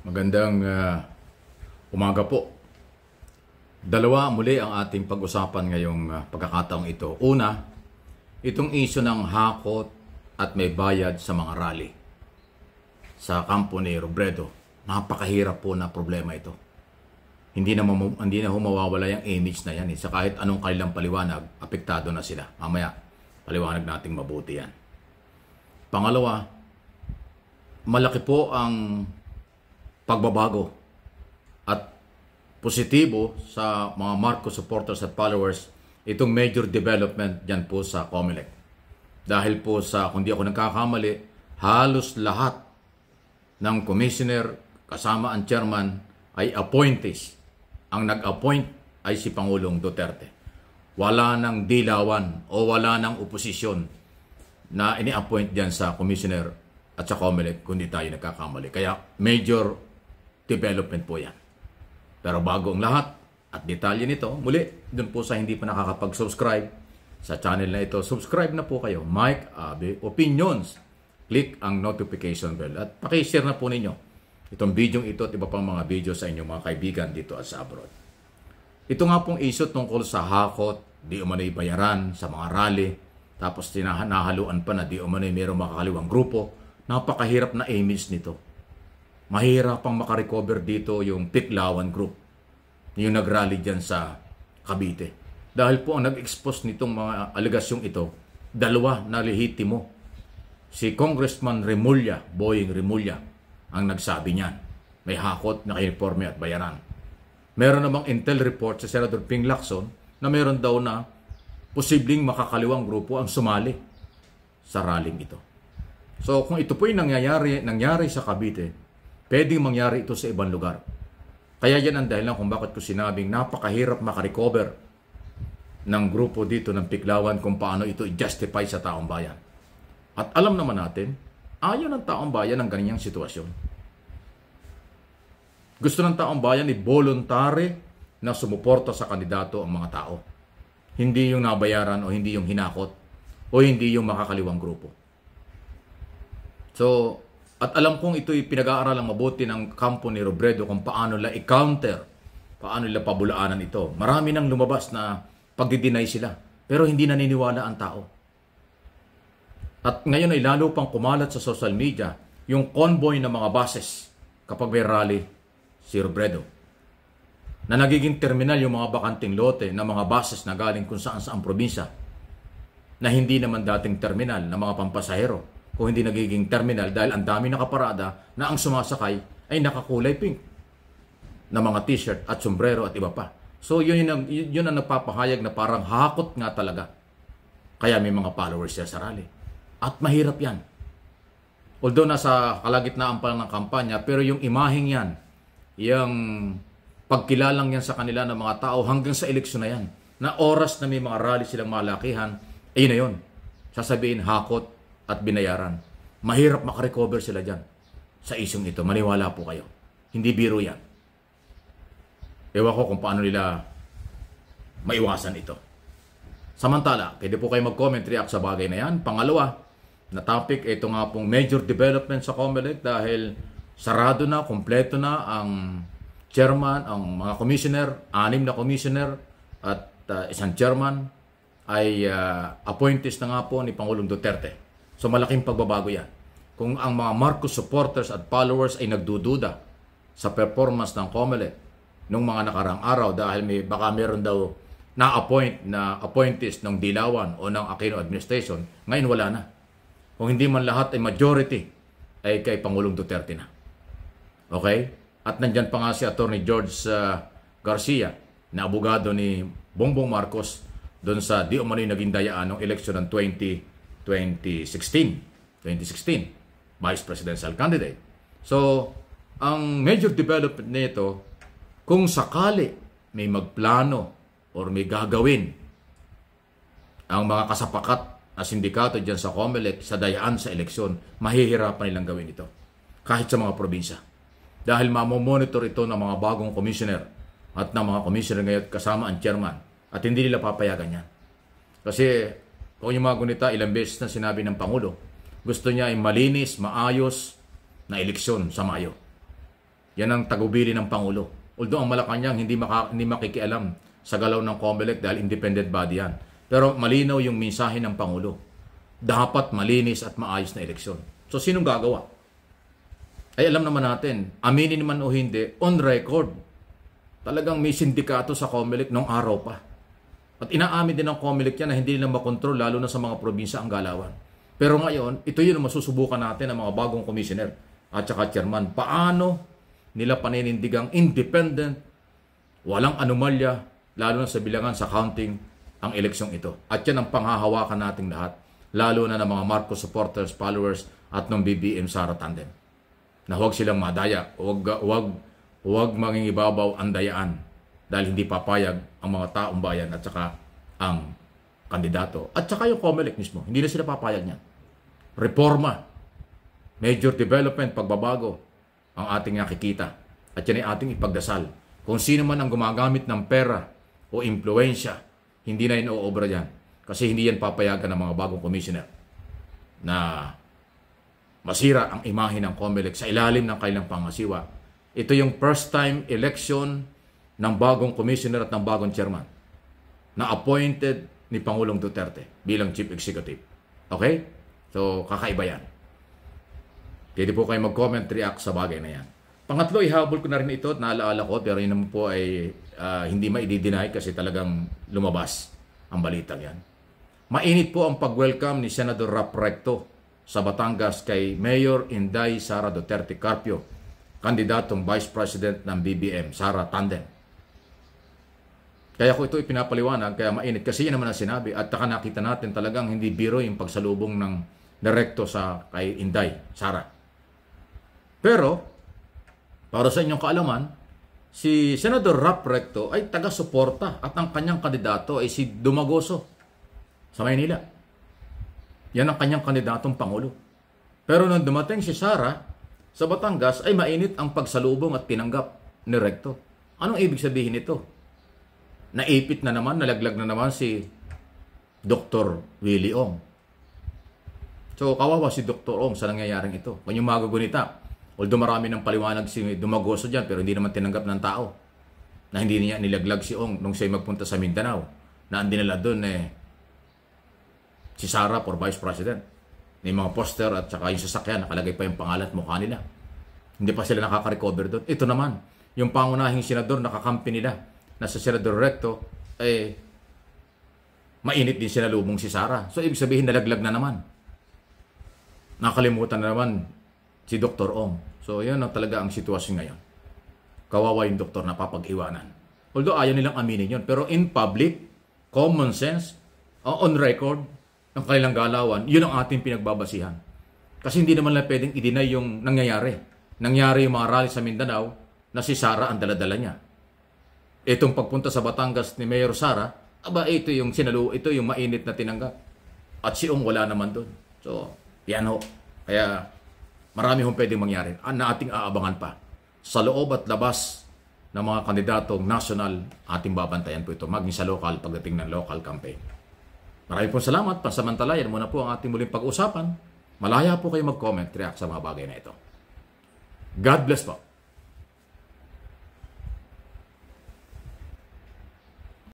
Magandang uh, umaga po. Dalawa muli ang ating pag-usapan ngayong uh, pagkakataong ito. Una, itong isyo ng hakot at may bayad sa mga rally sa kampo ni Robredo. Napakahirap po na problema ito. Hindi na, hindi na humawawala yung image na yan. Eh. Sa kahit anong kailang paliwanag, apektado na sila. Mamaya, paliwanag nating mabuti yan. Pangalawa, malaki po ang pagbabago at positibo sa mga Marcos supporters at followers itong major development dyan po sa COMELEC. Dahil po sa, kung di ako nagkakamali, halos lahat ng commissioner kasama ang chairman ay appointees. Ang nag-appoint ay si Pangulong Duterte. Wala ng dilawan o wala ng oposisyon na ini-appoint dyan sa commissioner at sa COMELEC kundi tayo nagkakamali. Kaya major development po yan. Pero bago ang lahat at detalye nito, muli, dun po sa hindi pa nakakapag-subscribe sa channel na ito, subscribe na po kayo, Mike Abe Opinions. Click ang notification bell at pakishare na po ninyo itong video ito at iba pang mga video sa inyong mga kaibigan dito at sa abroad. Ito nga pong issue tungkol sa hakot, di umano'y bayaran sa mga rally, tapos tinahaluan pa na di umano'y mayroong makakaliwang grupo. Napakahirap na image nito mahirap pang makarecover dito yung Piklawan Group, yung nagrally dyan sa Cavite. Dahil po ang nag-expose nitong mga aligasyong ito, dalawa na lehitimo. Si Congressman Remulla, Boying Remulla, ang nagsabi niyan. May hakot na uniforme at bayaran. Meron namang intel report sa Senator Ping Lacson na meron daw na posibleng makakaliwang grupo ang sumali sa rallying ito. So kung ito po yung nangyayari, nangyari sa Cavite, Pwedeng mangyari ito sa ibang lugar. Kaya yan ang dahilan kung bakit ko sinabing napakahirap makarecover ng grupo dito ng Piklawan kung paano ito i-justify sa taong bayan. At alam naman natin, ayaw ng taong bayan ng ganyang sitwasyon. Gusto ng taong bayan ni voluntary na sumuporta sa kandidato ang mga tao. Hindi yung nabayaran o hindi yung hinakot o hindi yung makakaliwang grupo. So, at alam kong ito'y pinag-aaralang mabuti ng kampo ni Robredo kung paano nila i-counter, paano nila pabulaanan ito. Marami nang lumabas na pagdidinay sila, pero hindi naniniwala ang tao. At ngayon ay lalo pang kumalat sa social media yung convoy ng mga bases kapag may rally si Robredo. Na nagiging terminal yung mga bakanting lote ng mga bases na galing kung saan saan probinsya na hindi naman dating terminal ng mga pampasahero o hindi nagiging terminal dahil ang dami nakaparada na ang sumasakay ay nakakulay pink na mga t-shirt at sombrero at iba pa. So yun, yung, yun ang nagpapahayag na parang hakot nga talaga. Kaya may mga followers siya sa rally. At mahirap yan. Although nasa kalagitnaan pa lang ng kampanya, pero yung imaheng yan, yung pagkilalang yan sa kanila ng mga tao hanggang sa eleksyon na yan, na oras na may mga rally silang malakihan, ayun na yun. Sasabihin, hakot, at binayaran. Mahirap makarecover sila dyan sa isyong ito. Maniwala po kayo. Hindi biro yan. Ewan ko kung paano nila maiwasan ito. Samantala, pwede po kayo mag-comment, react sa bagay na yan. Pangalawa, na topic, ito nga pong major development sa COMELEC dahil sarado na, kompleto na ang chairman, ang mga commissioner, anim na commissioner at uh, isang chairman ay uh, appointees na nga po ni Pangulong Duterte. So malaking pagbabago yan. Kung ang mga Marcos supporters at followers ay nagdududa sa performance ng COMELEC nung mga nakarang araw dahil may, baka meron daw na-appoint na appointees ng Dilawan o ng Aquino administration, ngayon wala na. Kung hindi man lahat ay majority ay kay Pangulong Duterte na. Okay? At nandyan pa nga si Attorney George uh, Garcia na abogado ni Bongbong Marcos doon sa di umano'y naging dayaan ng eleksyon ng 20 2016. 2016, vice presidential candidate. So, ang major development nito, kung sakali may magplano or may gagawin ang mga kasapakat na sindikato dyan sa COMELEC sa dayaan sa eleksyon, mahihirapan nilang gawin ito. Kahit sa mga probinsya. Dahil mamomonitor ito ng mga bagong commissioner at ng mga commissioner ngayon kasama ang chairman at hindi nila papayagan yan. Kasi o yung mga gunita, ilang beses na sinabi ng Pangulo, gusto niya ay malinis, maayos na eleksyon sa Mayo. Yan ang tagubili ng Pangulo. Although ang Malacanang hindi, maka, hindi makikialam sa galaw ng COMELEC dahil independent body yan. Pero malinaw yung mensahe ng Pangulo. Dapat malinis at maayos na eleksyon. So sinong gagawa? Ay alam naman natin, aminin man o hindi, on record, talagang may sindikato sa COMELEC nung araw pa at inaamin din ng COMELEC yan na hindi nila makontrol lalo na sa mga probinsya ang galawan. Pero ngayon, ito yun ang masusubukan natin ng mga bagong commissioner at saka chairman. Paano nila paninindigang independent, walang anomalya, lalo na sa bilangan sa counting ang eleksyong ito. At yan ang panghahawakan nating lahat, lalo na ng mga Marcos supporters, followers at ng BBM Sara Tandem. Na huwag silang madaya, huwag, huwag, huwag mangingibabaw ang dayaan dahil hindi papayag ang mga taong bayan at saka ang kandidato. At saka yung COMELEC mismo, hindi na sila papayag niyan. Reforma, major development, pagbabago ang ating nakikita. At yan ay ating ipagdasal. Kung sino man ang gumagamit ng pera o impluensya, hindi na inoobra yan. Kasi hindi yan papayagan ng mga bagong commissioner na masira ang imahe ng COMELEC sa ilalim ng kailang pangasiwa. Ito yung first time election ng bagong commissioner at ng bagong chairman na appointed ni Pangulong Duterte bilang chief executive. Okay? So, kakaiba yan. Pwede po kayo mag-comment, react sa bagay na yan. Pangatlo, ihabol ko na rin ito at naalaala ko pero yun naman po ay uh, hindi maidideny kasi talagang lumabas ang balita yan. Mainit po ang pag-welcome ni Senador Rap Recto sa Batangas kay Mayor Inday Sara Duterte Carpio, kandidatong Vice President ng BBM, Sara Tandem. Kaya ko ito ipinapaliwanag, kaya mainit kasi yan naman ang sinabi at nakita natin talagang hindi biro yung pagsalubong ng direkto sa kay Inday, Sara. Pero, para sa inyong kaalaman, si Senador Rap Recto ay taga-suporta at ang kanyang kandidato ay si Dumagoso sa Maynila. Yan ang kanyang kandidatong Pangulo. Pero nung dumating si Sara sa Batangas ay mainit ang pagsalubong at tinanggap ni Recto. Anong ibig sabihin nito? naipit na naman, nalaglag na naman si Dr. Willie Ong. So, kawawa si Dr. Ong sa nangyayaring ito. Kanyang magagunita. Although marami ng paliwanag si Dumagoso dyan, pero hindi naman tinanggap ng tao na hindi niya nilaglag si Ong nung siya magpunta sa Mindanao na ang dinala doon eh si Sara for Vice President. May mga poster at saka yung sasakyan, nakalagay pa yung pangalan at mukha nila. Hindi pa sila nakaka-recover doon. Ito naman, yung pangunahing senador nakakampi nila na si Senador Recto, eh, mainit din siya sinalubong si Sara. So, ibig sabihin, nalaglag na naman. Nakalimutan na naman si Dr. Ong. So, yun ang talaga ang sitwasyon ngayon. Kawawa yung doktor na papag-iwanan. Although, ayaw nilang aminin yun. Pero in public, common sense, uh, on record, ang kanilang galawan, yun ang ating pinagbabasihan. Kasi hindi naman lang pwedeng i-deny yung nangyayari. Nangyari yung mga rally sa Mindanao na si Sara ang daladala niya. Itong pagpunta sa Batangas ni Mayor Sara, aba ito yung sinalo, ito yung mainit na tinanggap. At si Ong wala naman doon. So, yan ho. Kaya marami hong pwedeng mangyari na ating aabangan pa. Sa loob at labas ng mga kandidatong national, ating babantayan po ito. Maging sa local pagdating ng local campaign. Marami pong salamat. Pansamantala, yan muna po ang ating muling pag-usapan. Malaya po kayo mag-comment, react sa mga bagay na ito. God bless po.